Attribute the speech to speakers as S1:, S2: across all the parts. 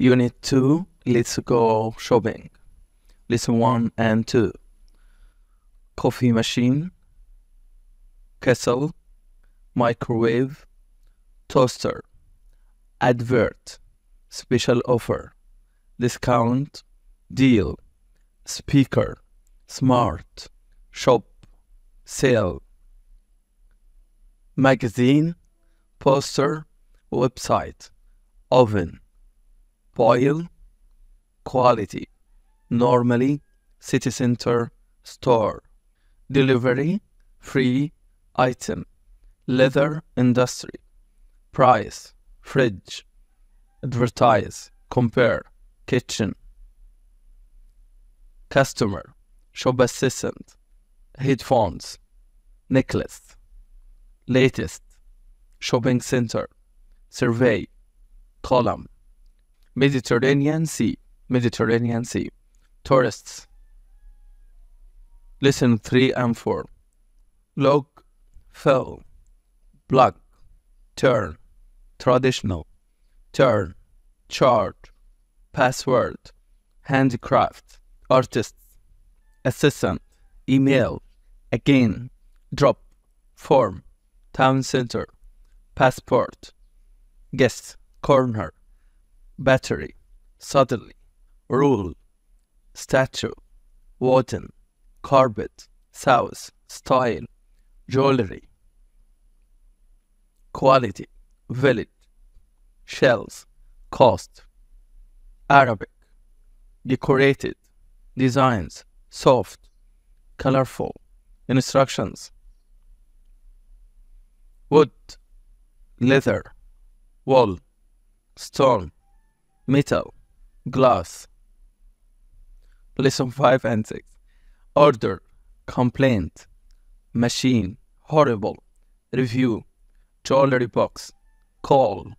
S1: Unit 2, let's go shopping. Lesson 1 and 2. Coffee machine, kettle, microwave, toaster, advert, special offer, discount, deal, speaker, smart, shop, sale, magazine, poster, website, oven spoil quality. Normally, city center store. Delivery free item. Leather industry. Price fridge. Advertise compare kitchen. Customer shop assistant. Headphones necklace. Latest shopping center survey column. Mediterranean Sea, Mediterranean Sea. Tourists. Listen 3 and 4. Look, fell, block, turn, traditional, turn, chart, password, handicraft, artist, assistant, email, again, drop, form, town center, passport, guest, corner, battery, suddenly, rule, statue, wooden carpet, south, style, jewelry, quality, village, shells, cost, Arabic, decorated, designs, soft, colorful, instructions, wood, leather, wall, stone, metal, glass. Lesson 5 and 6. Order, complaint, machine, horrible, review, jewelry box, call,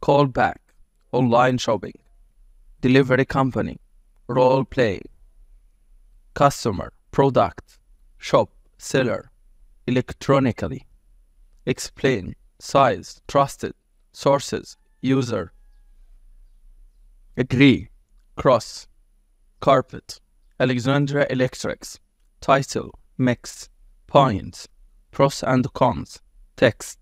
S1: call back, online shopping, delivery company, role play, customer, product, shop, seller, electronically, explain, size, trusted, sources, user, Agree, Cross, Carpet, Alexandra Electrics, Title, Mix, Point, Pros and Cons, Text,